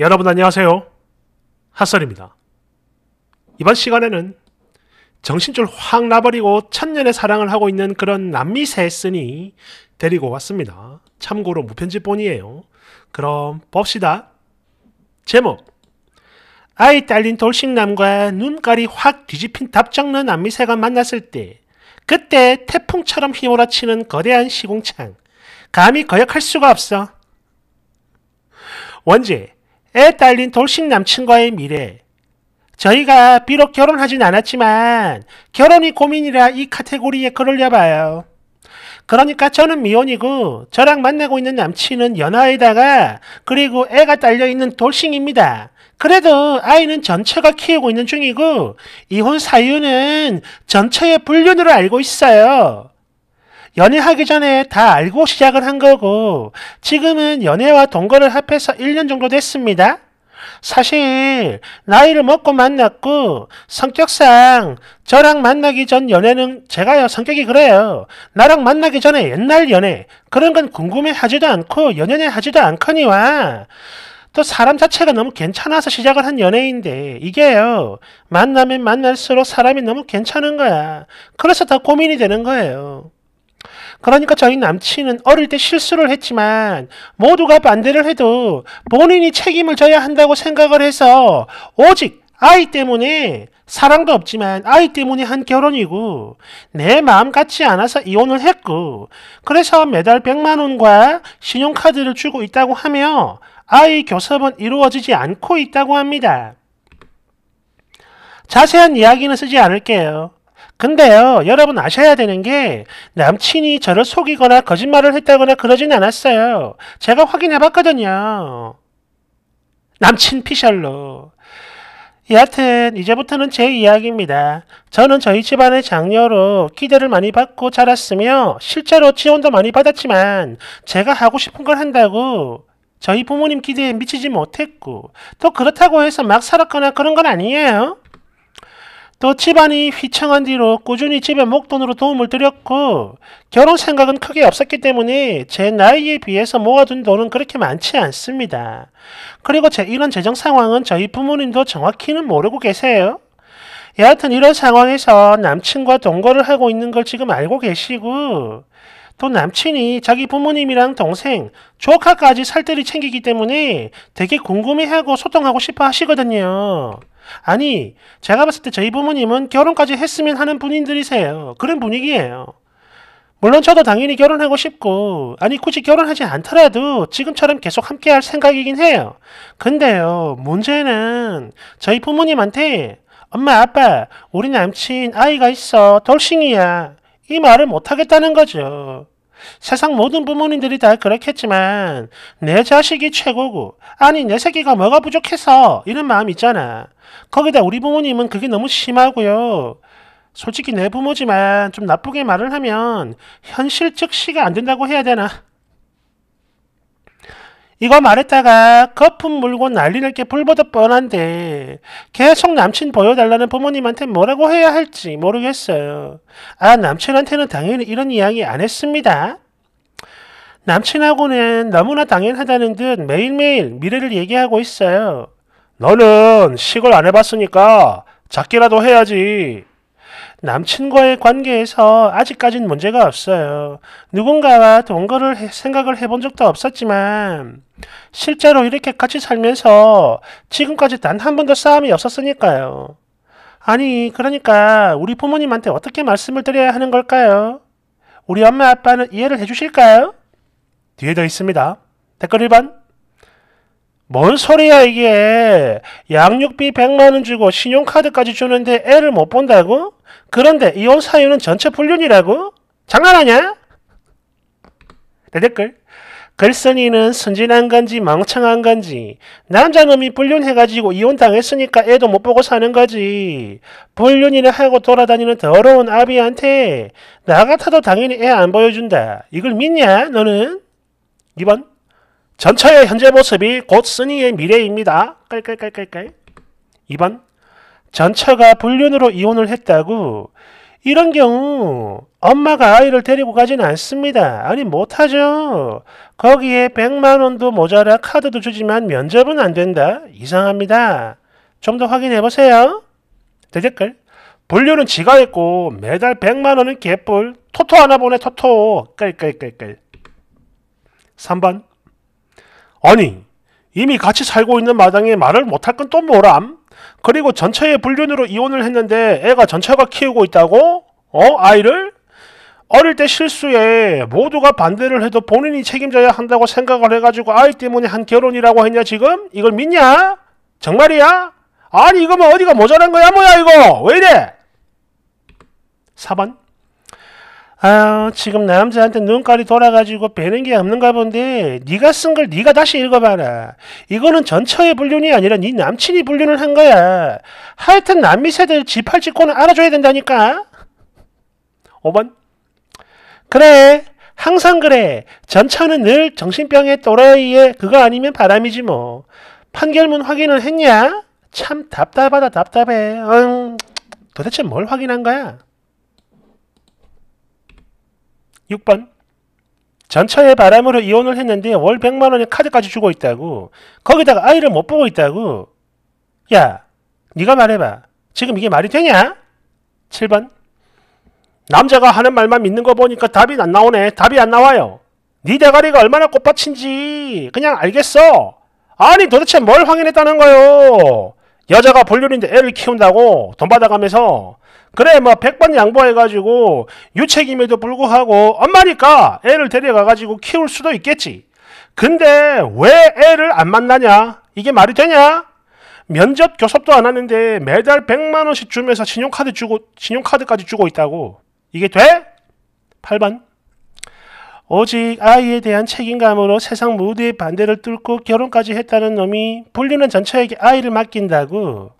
여러분 안녕하세요. 핫설입니다. 이번 시간에는 정신줄 확 나버리고 천년의 사랑을 하고 있는 그런 남미 셋슨이 데리고 왔습니다. 참고로 무편집본이에요. 그럼 봅시다. 제목 아이 딸린 돌싱남과 눈깔이 확 뒤집힌 답정는 남미새가 만났을 때 그때 태풍처럼 휘몰아치는 거대한 시공창 감히 거역할 수가 없어. 원제 애 딸린 돌싱 남친과의 미래. 저희가 비록 결혼하진 않았지만 결혼이 고민이라 이 카테고리에 걸을 려봐요. 그러니까 저는 미혼이고 저랑 만나고 있는 남친은 연하에다가 그리고 애가 딸려있는 돌싱입니다. 그래도 아이는 전처가 키우고 있는 중이고 이혼 사유는 전처의 불륜으로 알고 있어요. 연애하기 전에 다 알고 시작을 한 거고 지금은 연애와 동거를 합해서 1년 정도 됐습니다. 사실 나이를 먹고 만났고 성격상 저랑 만나기 전 연애는 제가요 성격이 그래요. 나랑 만나기 전에 옛날 연애 그런 건 궁금해하지도 않고 연연해 하지도 않거니와 또 사람 자체가 너무 괜찮아서 시작을 한 연애인데 이게요 만나면 만날수록 사람이 너무 괜찮은 거야. 그래서 더 고민이 되는 거예요. 그러니까 저희 남친은 어릴 때 실수를 했지만 모두가 반대를 해도 본인이 책임을 져야 한다고 생각을 해서 오직 아이 때문에 사랑도 없지만 아이 때문에 한 결혼이고 내 마음 같지 않아서 이혼을 했고 그래서 매달 100만 원과 신용카드를 주고 있다고 하며 아이 교섭은 이루어지지 않고 있다고 합니다. 자세한 이야기는 쓰지 않을게요. 근데요, 여러분 아셔야 되는 게 남친이 저를 속이거나 거짓말을 했다거나 그러진 않았어요. 제가 확인해 봤거든요. 남친 피셜로. 여하튼 이제부터는 제 이야기입니다. 저는 저희 집안의 장녀로 기대를 많이 받고 자랐으며 실제로 지원도 많이 받았지만 제가 하고 싶은 걸 한다고 저희 부모님 기대에 미치지 못했고 또 그렇다고 해서 막 살았거나 그런 건 아니에요. 또 집안이 휘청한 뒤로 꾸준히 집에 목돈으로 도움을 드렸고 결혼 생각은 크게 없었기 때문에 제 나이에 비해서 모아둔 돈은 그렇게 많지 않습니다. 그리고 제 이런 재정 상황은 저희 부모님도 정확히는 모르고 계세요. 여하튼 이런 상황에서 남친과 동거를 하고 있는 걸 지금 알고 계시고 또 남친이 자기 부모님이랑 동생, 조카까지 살뜰히 챙기기 때문에 되게 궁금해하고 소통하고 싶어 하시거든요. 아니, 제가 봤을 때 저희 부모님은 결혼까지 했으면 하는 분인들이세요. 그런 분위기예요. 물론 저도 당연히 결혼하고 싶고, 아니, 굳이 결혼하지 않더라도 지금처럼 계속 함께 할 생각이긴 해요. 근데요, 문제는 저희 부모님한테 엄마, 아빠, 우리 남친 아이가 있어. 돌싱이야. 이 말을 못하겠다는 거죠. 세상 모든 부모님들이 다 그렇겠지만 내 자식이 최고고 아니 내 새끼가 뭐가 부족해서 이런 마음 있잖아. 거기다 우리 부모님은 그게 너무 심하고요. 솔직히 내 부모지만 좀 나쁘게 말을 하면 현실적 시가 안 된다고 해야 되나? 이거 말했다가 거품 물고 난리 날게 불보듯 뻔한데 계속 남친 보여달라는 부모님한테 뭐라고 해야 할지 모르겠어요. 아 남친한테는 당연히 이런 이야기 안 했습니다. 남친하고는 너무나 당연하다는 듯 매일매일 미래를 얘기하고 있어요. 너는 시골 안 해봤으니까 작게라도 해야지. 남친과의 관계에서 아직까진 문제가 없어요. 누군가와 동거를 해, 생각을 해본 적도 없었지만 실제로 이렇게 같이 살면서 지금까지 단 한 번도 싸움이 없었으니까요. 아니 그러니까 우리 부모님한테 어떻게 말씀을 드려야 하는 걸까요? 우리 엄마 아빠는 이해를 해주실까요? 뒤에 더 있습니다. 댓글 1번 뭔 소리야 이게 양육비 100만원 주고 신용카드까지 주는데 애를 못 본다고? 그런데 이혼 사유는 전체 불륜이라고? 장난하냐? 내 댓글 글쓴이는 순진한 건지 멍청한 건지 남자놈이 불륜해가지고 이혼당했으니까 애도 못 보고 사는 거지 불륜이나 하고 돌아다니는 더러운 아비한테 나 같아도 당연히 애 안 보여준다 이걸 믿냐 너는? 2번 전처의 현재 모습이 곧 쓴이의 미래입니다 깔깔깔깔깔 2번 전처가 불륜으로 이혼을 했다고 이런 경우 엄마가 아이를 데리고 가지는 않습니다. 아니 못하죠. 거기에 100만원도 모자라 카드도 주지만 면접은 안 된다. 이상합니다. 좀 더 확인해보세요. 대댓글 불륜은 지가 했고 매달 100만원은 개뿔 토토 하나 보내 토토 끌끌끌끌 3번 아니 이미 같이 살고 있는 마당에 말을 못할 건 또 뭐람? 그리고 전처의 불륜으로 이혼을 했는데 애가 전처가 키우고 있다고 어 아이를 어릴 때 실수에 모두가 반대를 해도 본인이 책임져야 한다고 생각을 해가지고 아이 때문에 한 결혼이라고 했냐 지금 이걸 믿냐 정말이야 아니 이거뭐 어디가 모자란 거야 뭐야 이거 왜 이래 4번 아유 지금 남자한테 눈깔이 돌아가지고 배는 게 없는가 본데 네가 쓴 걸 네가 다시 읽어봐라. 이거는 전처의 불륜이 아니라 네 남친이 불륜을 한 거야. 하여튼 남미 세들 지팔짓고는 알아줘야 된다니까. 5번 그래 항상 그래. 전처는 늘 정신병의 또라이에 그거 아니면 바람이지 뭐. 판결문 확인을 했냐? 참 답답하다 답답해. 응, 도대체 뭘 확인한 거야? 6번. 전처의 바람으로 이혼을 했는데 월 100만 원의 카드까지 주고 있다고. 거기다가 아이를 못 보고 있다고. 야, 네가 말해봐. 지금 이게 말이 되냐? 7번. 남자가 하는 말만 믿는 거 보니까 답이 안 나오네. 답이 안 나와요. 네 대가리가 얼마나 꽃밭인지 그냥 알겠어. 아니 도대체 뭘 확인했다는 거요? 여자가 볼일인데 애를 키운다고 돈 받아가면서 그래 뭐 100번 양보해가지고 유책임에도 불구하고 엄마니까 애를 데려가가지고 키울 수도 있겠지. 근데 왜 애를 안 만나냐? 이게 말이 되냐? 면접 교섭도 안 하는데 매달 100만 원씩 주면서 신용카드 주고 신용카드까지 주고 있다고. 이게 돼? 8번. 오직 아이에 대한 책임감으로 세상 모두의 반대를 뚫고 결혼까지 했다는 놈이 불리는 전처에게 아이를 맡긴다고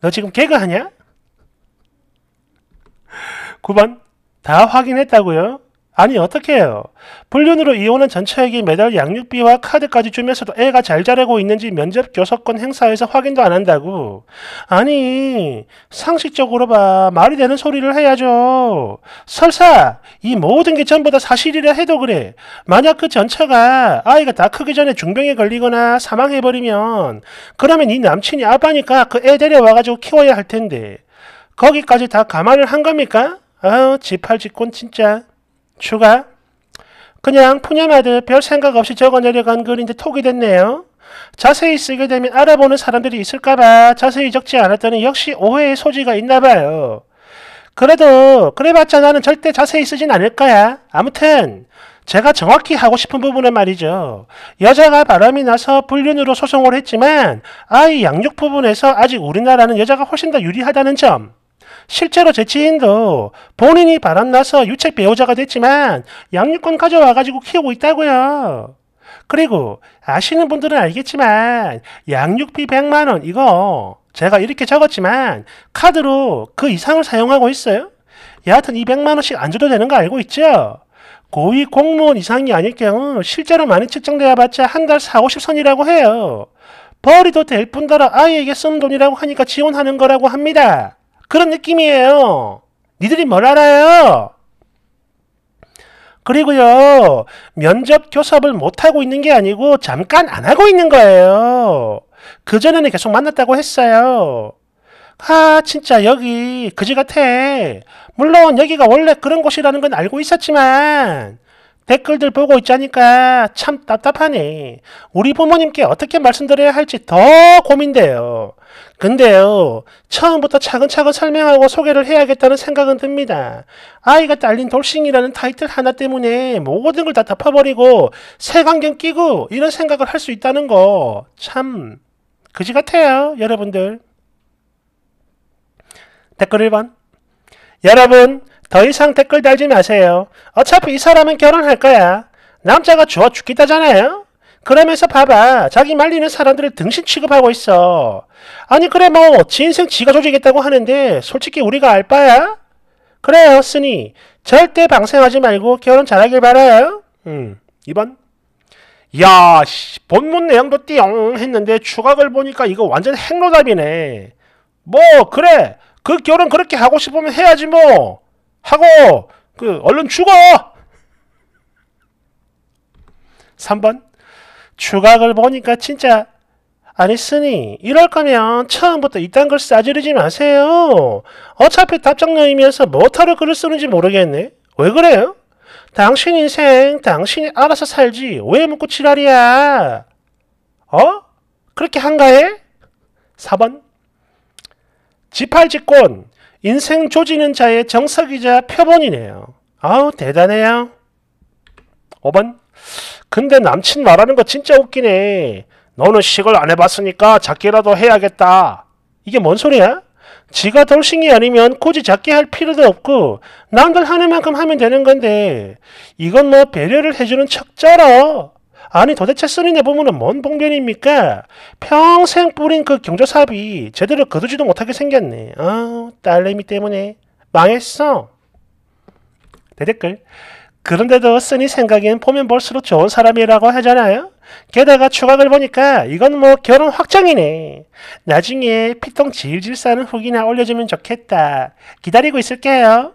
너 지금 개그하냐? 9번 다 확인했다고요? 아니 어떻게 해요? 불륜으로 이혼한 전처에게 매달 양육비와 카드까지 주면서도 애가 잘 자라고 있는지 면접 교섭권 행사에서 확인도 안 한다고. 아니 상식적으로 봐 말이 되는 소리를 해야죠. 설사 이 모든 게 전부 다 사실이라 해도 그래. 만약 그 전처가 아이가 다 크기 전에 중병에 걸리거나 사망해버리면 그러면 이 남친이 아빠니까 그 애 데려와가지고 키워야 할 텐데 거기까지 다 감안을 한 겁니까? 아우 지팔지꼰 진짜. 추가 그냥 푸념하듯 별 생각 없이 적어 내려간 글인데 톡이 됐네요. 자세히 쓰게 되면 알아보는 사람들이 있을까봐 자세히 적지 않았더니 역시 오해의 소지가 있나봐요. 그래도 그래봤자 나는 절대 자세히 쓰진 않을 거야. 아무튼 제가 정확히 하고 싶은 부분은 말이죠. 여자가 바람이 나서 불륜으로 소송을 했지만 아이 양육 부분에서 아직 우리나라는 여자가 훨씬 더 유리하다는 점. 실제로 제 지인도 본인이 바람나서 유책 배우자가 됐지만 양육권 가져와가지고 키우고 있다고요. 그리고 아시는 분들은 알겠지만 양육비 100만원 이거 제가 이렇게 적었지만 카드로 그 이상을 사용하고 있어요. 여하튼 200만원씩 안 줘도 되는 거 알고 있죠? 고위 공무원 이상이 아닐 경우 실제로 많이 측정되어봤자 한 달 4, 50선이라고 해요. 벌이도 될 뿐더러 아이에게 쓴 돈이라고 하니까 지원하는 거라고 합니다. 그런 느낌이에요. 니들이 뭘 알아요? 그리고요, 면접 교섭을 못하고 있는 게 아니고 잠깐 안 하고 있는 거예요. 그전에는 계속 만났다고 했어요. 아, 진짜 여기 그지 같아. 물론 여기가 원래 그런 곳이라는 건 알고 있었지만 댓글들 보고 있자니까 참 답답하네. 우리 부모님께 어떻게 말씀드려야 할지 더 고민돼요. 근데요, 처음부터 차근차근 설명하고 소개를 해야겠다는 생각은 듭니다. 아이가 딸린 돌싱이라는 타이틀 하나 때문에 모든 걸 다 덮어버리고 새안경 끼고 이런 생각을 할 수 있다는 거 참 그지 같아요, 여러분들. 댓글 1번. 여러분, 더 이상 댓글 달지 마세요. 어차피 이 사람은 결혼할 거야. 남자가 좋아 죽겠다잖아요? 그러면서 봐봐. 자기 말리는 사람들을 등신 취급하고 있어. 아니 그래 뭐진 인생 지가 조지겠다고 하는데 솔직히 우리가 알 바야? 그래요 쓰니 절대 방생하지 말고 결혼 잘하길 바라요. 음 2번 야 씨, 본문 내용도 띠용 했는데 추각을 보니까 이거 완전 행로답이네뭐 그래 그 결혼 그렇게 하고 싶으면 해야지 뭐. 하고 그 얼른 죽어! 3번 추각을 보니까 진짜 아니 쓰니 이럴 거면 처음부터 이딴 걸 싸지르지 마세요. 어차피 답장녀이면서 뭐하러 글을 쓰는지 모르겠네. 왜 그래요? 당신 인생 당신이 알아서 살지 왜 묻고 지랄이야. 어? 그렇게 한가해? 4번 지팔지권 인생 조지는 자의 정석이자 표본이네요. 아우 대단해요. 5번 근데 남친 말하는 거 진짜 웃기네. 너는 시골 안 해봤으니까 작게라도 해야겠다. 이게 뭔 소리야? 지가 돌싱이 아니면 굳이 작게 할 필요도 없고 남들 하는 만큼 하면 되는 건데 이건 뭐 배려를 해주는 척자라. 아니 도대체 쓰는 내보면은 뭔 봉변입니까? 평생 뿌린 그 경조사업이 제대로 거두지도 못하게 생겼네. 아 딸내미 때문에 망했어. 대댓글 그런데도 쓰니 생각엔 보면 볼수록 좋은 사람이라고 하잖아요. 게다가 추각을 보니까 이건 뭐 결혼 확정이네. 나중에 피똥 질질 싸는 후기나 올려주면 좋겠다. 기다리고 있을게요.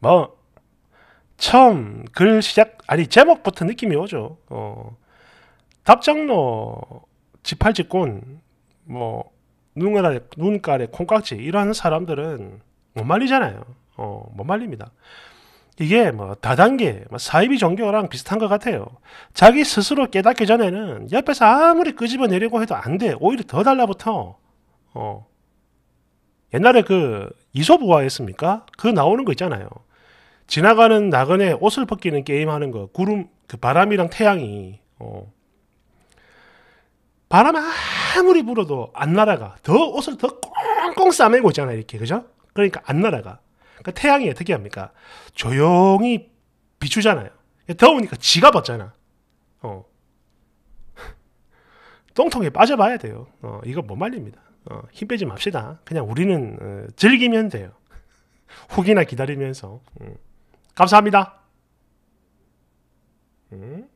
뭐 처음 글 시작 아니 제목부터 느낌이 오죠. 어, 답장로 지팔직군 뭐 눈가래 눈가래 콩깍지 이러한 사람들은 못 말리잖아요. 어, 못 말립니다. 이게 뭐 다단계, 뭐 사이비 종교랑 비슷한 것 같아요. 자기 스스로 깨닫기 전에는 옆에서 아무리 끄집어 내려고 해도 안 돼. 오히려 더 달라붙어. 어. 옛날에 그 이솝 우화였습니까? 그 나오는 거 있잖아요. 지나가는 나그네 옷을 벗기는 게임 하는 거. 구름, 그 바람이랑 태양이, 어. 바람 아무리 불어도 안 날아가. 더 옷을 더 꽁꽁 싸매고 있잖아, 이렇게. 그죠? 그러니까 안 날아가. 그러니까 태양이 어떻게 합니까? 조용히 비추잖아요. 더우니까 지가 벗잖아. 어. 똥통에 빠져봐야 돼요. 어, 이거 못 말립니다. 어, 힘 빼지 맙시다. 그냥 우리는 어, 즐기면 돼요. 혹이나 기다리면서. 음. 감사합니다. 음?